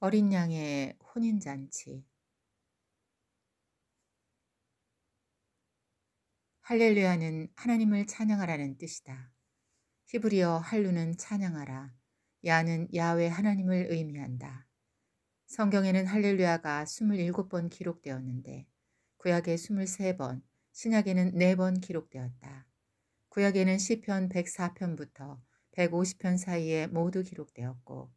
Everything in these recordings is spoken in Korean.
어린 양의 혼인잔치 할렐루야는 하나님을 찬양하라는 뜻이다. 히브리어 할루는 찬양하라, 야는 야외 하나님을 의미한다. 성경에는 할렐루야가 27번 기록되었는데 구약에 23번, 신약에는 4번 기록되었다. 구약에는 시편 104편부터 150편 사이에 모두 기록되었고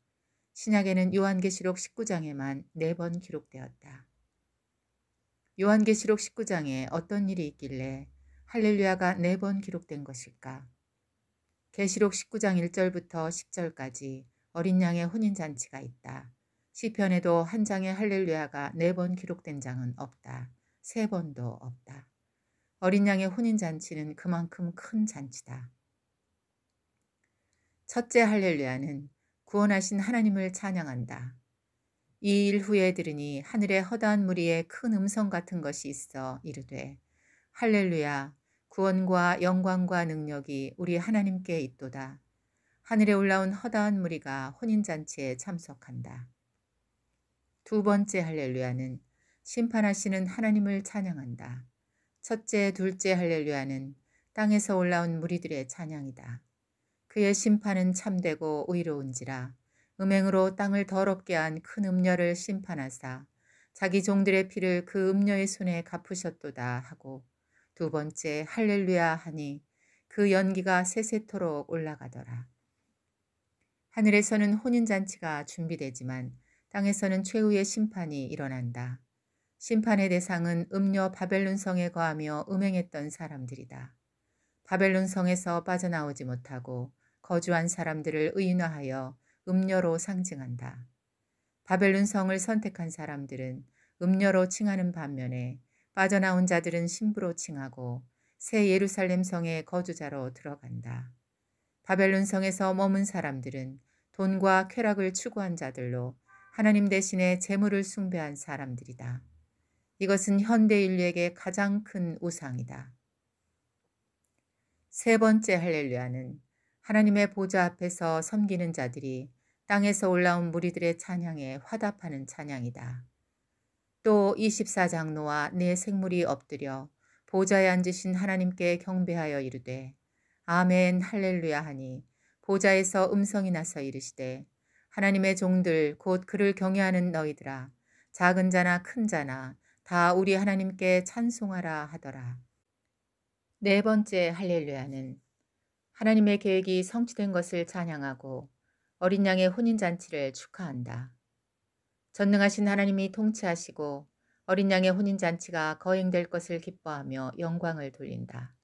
신약에는 요한계시록 19장에만 4번 기록되었다. 요한계시록 19장에 어떤 일이 있길래 할렐루야가 4번 기록된 것일까? 계시록 19장 1절부터 10절까지 어린 양의 혼인잔치가 있다. 시편에도 한 장의 할렐루야가 4번 기록된 장은 없다. 3번도 없다. 어린 양의 혼인잔치는 그만큼 큰 잔치다. 첫째 할렐루야는 구원하신 하나님을 찬양한다. 이 일 후에 들으니 하늘의 허다한 무리에 큰 음성 같은 것이 있어 이르되 할렐루야 구원과 영광과 능력이 우리 하나님께 있도다. 하늘에 올라온 허다한 무리가 혼인잔치에 참석한다. 두 번째 할렐루야는 심판하시는 하나님을 찬양한다. 첫째, 둘째 할렐루야는 땅에서 올라온 무리들의 찬양이다. 그의 심판은 참되고 의로운지라 음행으로 땅을 더럽게 한 큰 음녀를 심판하사 자기 종들의 피를 그 음녀의 손에 갚으셨도다 하고 두 번째 할렐루야 하니 그 연기가 세세토록 올라가더라. 하늘에서는 혼인잔치가 준비되지만 땅에서는 최후의 심판이 일어난다. 심판의 대상은 음녀 바벨론 성에 거하며 음행했던 사람들이다. 바벨론 성에서 빠져나오지 못하고 거주한 사람들을 의인화하여 음녀로 상징한다. 바벨론 성을 선택한 사람들은 음녀로 칭하는 반면에 빠져나온 자들은 신부로 칭하고 새 예루살렘 성의 거주자로 들어간다. 바벨론 성에서 머문 사람들은 돈과 쾌락을 추구한 자들로 하나님 대신에 재물을 숭배한 사람들이다. 이것은 현대 인류에게 가장 큰 우상이다. 세 번째 할렐루야는 하나님의 보좌 앞에서 섬기는 자들이 땅에서 올라온 무리들의 찬양에 화답하는 찬양이다. 또 24장 로와내 생물이 엎드려 보좌에 앉으신 하나님께 경배하여 이르되 아멘 할렐루야 하니 보좌에서 음성이 나서 이르시되 하나님의 종들 곧 그를 경외하는 너희들아 작은 자나 큰 자나 다 우리 하나님께 찬송하라 하더라. 네 번째 할렐루야는 하나님의 계획이 성취된 것을 찬양하고 어린 양의 혼인잔치를 축하한다. 전능하신 하나님이 통치하시고 어린 양의 혼인잔치가 거행될 것을 기뻐하며 영광을 돌린다.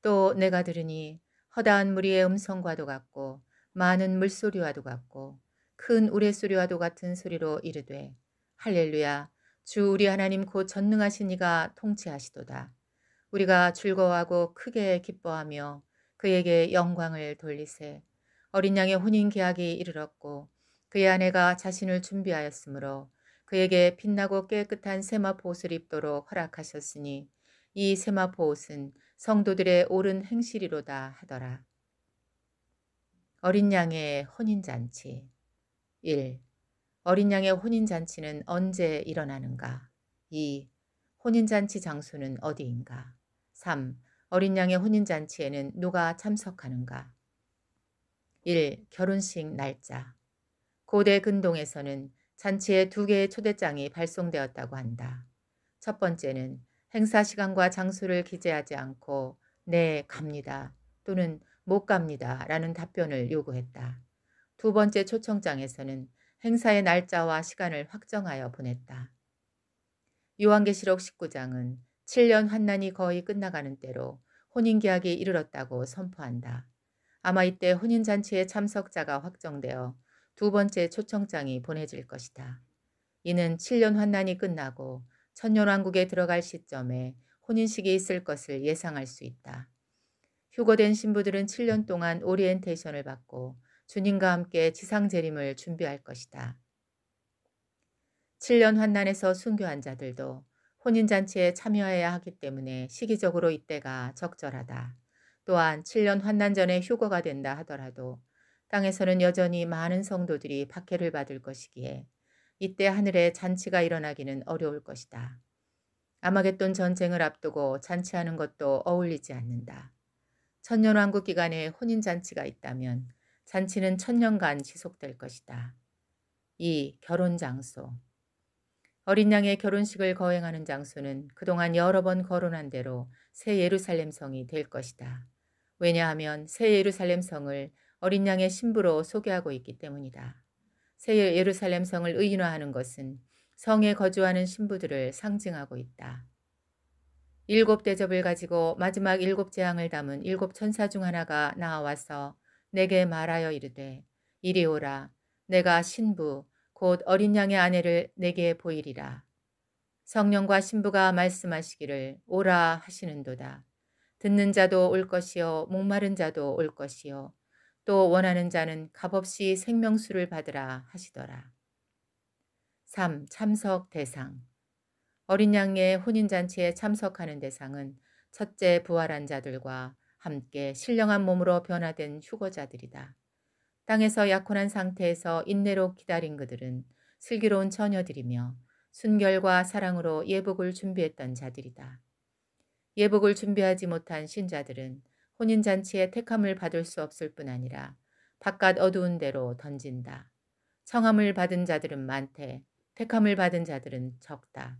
또 내가 들으니 허다한 무리의 음성과도 같고 많은 물소리와도 같고 큰 우레소리와도 같은 소리로 이르되 할렐루야 주 우리 하나님 곧 전능하신 이가 통치하시도다. 우리가 즐거워하고 크게 기뻐하며 그에게 영광을 돌리세. 어린 양의 혼인 계약이 이르렀고 그의 아내가 자신을 준비하였으므로 그에게 빛나고 깨끗한 세마포 옷을 입도록 허락하셨으니 이 세마포 옷은 성도들의 옳은 행실이로다 하더라. 어린 양의 혼인잔치 1. 어린 양의 혼인잔치는 언제 일어나는가? 2. 혼인잔치 장소는 어디인가? 3. 어린 양의 혼인잔치에는 누가 참석하는가? 1. 결혼식 날짜 고대 근동에서는 잔치에 두 개의 초대장이 발송되었다고 한다. 첫 번째는 행사 시간과 장소를 기재하지 않고 네, 갑니다 또는 못 갑니다 라는 답변을 요구했다. 두 번째 초청장에서는 행사의 날짜와 시간을 확정하여 보냈다. 요한계시록 19장은 7년 환난이 거의 끝나가는 때로 혼인계약에 이르렀다고 선포한다. 아마 이때 혼인잔치의 참석자가 확정되어 두 번째 초청장이 보내질 것이다. 이는 7년 환난이 끝나고 천년왕국에 들어갈 시점에 혼인식이 있을 것을 예상할 수 있다. 휴거된 신부들은 7년 동안 오리엔테이션을 받고 주님과 함께 지상재림을 준비할 것이다. 7년 환난에서 순교한 자들도 혼인잔치에 참여해야 하기 때문에 시기적으로 이때가 적절하다. 또한 7년 환난 전에 휴거가 된다 하더라도 땅에서는 여전히 많은 성도들이 박해를 받을 것이기에 이때 하늘에 잔치가 일어나기는 어려울 것이다. 아마겟돈 전쟁을 앞두고 잔치하는 것도 어울리지 않는다. 천년왕국 기간에 혼인잔치가 있다면 잔치는 천년간 지속될 것이다. 이 결혼 장소 어린 양의 결혼식을 거행하는 장소는 그동안 여러 번 거론한 대로 새 예루살렘 성이 될 것이다. 왜냐하면 새 예루살렘 성을 어린 양의 신부로 소개하고 있기 때문이다. 새 예루살렘 성을 의인화하는 것은 성에 거주하는 신부들을 상징하고 있다. 일곱 대접을 가지고 마지막 일곱 재앙을 담은 일곱 천사 중 하나가 나와서 내게 말하여 이르되 이리 오라 내가 신부 곧 어린 양의 아내를 내게 보이리라. 성령과 신부가 말씀하시기를 오라 하시는도다. 듣는 자도 올 것이요 목마른 자도 올 것이요 또 원하는 자는 값없이 생명수를 받으라 하시더라. 3. 참석 대상 어린 양의 혼인잔치에 참석하는 대상은 첫째 부활한 자들과 함께 신령한 몸으로 변화된 휴거자들이다. 땅에서 약혼한 상태에서 인내로 기다린 그들은 슬기로운 처녀들이며 순결과 사랑으로 예복을 준비했던 자들이다. 예복을 준비하지 못한 신자들은 혼인잔치에 택함을 받을 수 없을 뿐 아니라 바깥 어두운 데로 던진다. 청함을 받은 자들은 많대 택함을 받은 자들은 적다.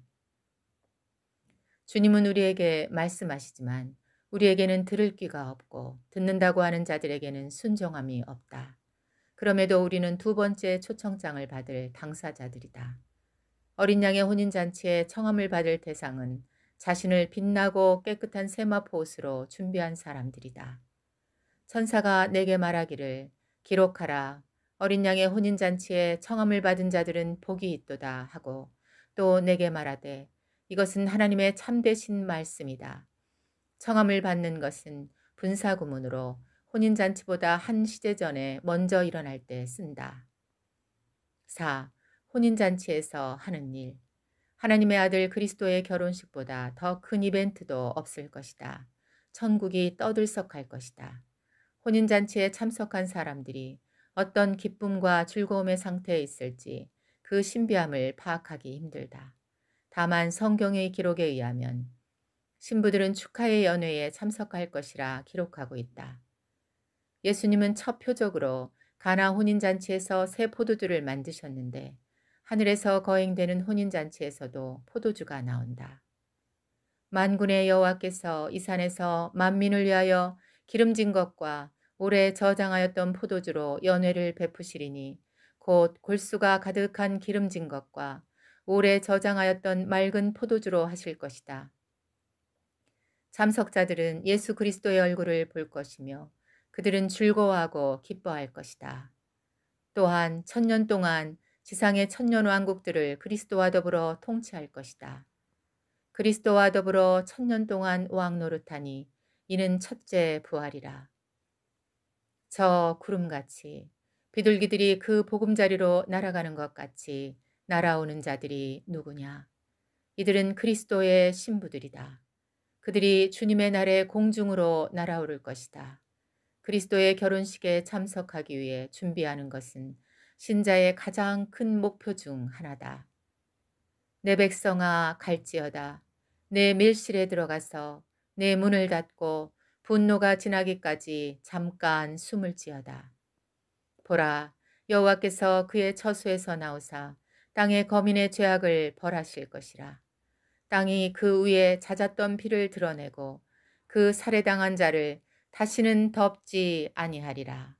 주님은 우리에게 말씀하시지만 우리에게는 들을 귀가 없고 듣는다고 하는 자들에게는 순종함이 없다. 그럼에도 우리는 두 번째 초청장을 받을 당사자들이다. 어린 양의 혼인잔치에 청함을 받을 대상은 자신을 빛나고 깨끗한 세마포 옷으로 준비한 사람들이다. 천사가 내게 말하기를 기록하라. 어린 양의 혼인잔치에 청함을 받은 자들은 복이 있도다 하고 또 내게 말하되 이것은 하나님의 참되신 말씀이다. 청함을 받는 것은 분사구문으로 혼인잔치보다 한 시대 전에 먼저 일어날 때 쓴다. 4. 혼인잔치에서 하는 일. 하나님의 아들 그리스도의 결혼식보다 더 큰 이벤트도 없을 것이다. 천국이 떠들썩할 것이다. 혼인잔치에 참석한 사람들이 어떤 기쁨과 즐거움의 상태에 있을지 그 신비함을 파악하기 힘들다. 다만 성경의 기록에 의하면 신부들은 축하의 연회에 참석할 것이라 기록하고 있다. 예수님은 첫 표적으로 가나 혼인잔치에서 새 포도주를 만드셨는데 하늘에서 거행되는 혼인잔치에서도 포도주가 나온다. 만군의 여호와께서 이 산에서 만민을 위하여 기름진 것과 오래 저장하였던 포도주로 연회를 베푸시리니 곧 골수가 가득한 기름진 것과 오래 저장하였던 맑은 포도주로 하실 것이다. 참석자들은 예수 그리스도의 얼굴을 볼 것이며 그들은 즐거워하고 기뻐할 것이다. 또한 천년 동안 지상의 천년 왕국들을 그리스도와 더불어 통치할 것이다. 그리스도와 더불어 천년 동안 왕 노릇하니 이는 첫째 부활이라. 저 구름같이 비둘기들이 그 보금자리로 날아가는 것 같이 날아오는 자들이 누구냐? 이들은 그리스도의 신부들이다. 그들이 주님의 날에 공중으로 날아오를 것이다. 그리스도의 결혼식에 참석하기 위해 준비하는 것은 신자의 가장 큰 목표 중 하나다. 내 백성아 갈지어다. 내 밀실에 들어가서 내 문을 닫고 분노가 지나기까지 잠깐 숨을 지어다. 보라, 여호와께서 그의 처수에서 나오사 땅의 거민의 죄악을 벌하실 것이라. 땅이 그 위에 잦았던 피를 드러내고 그 살해당한 자를 다시는 덥지 아니하리라.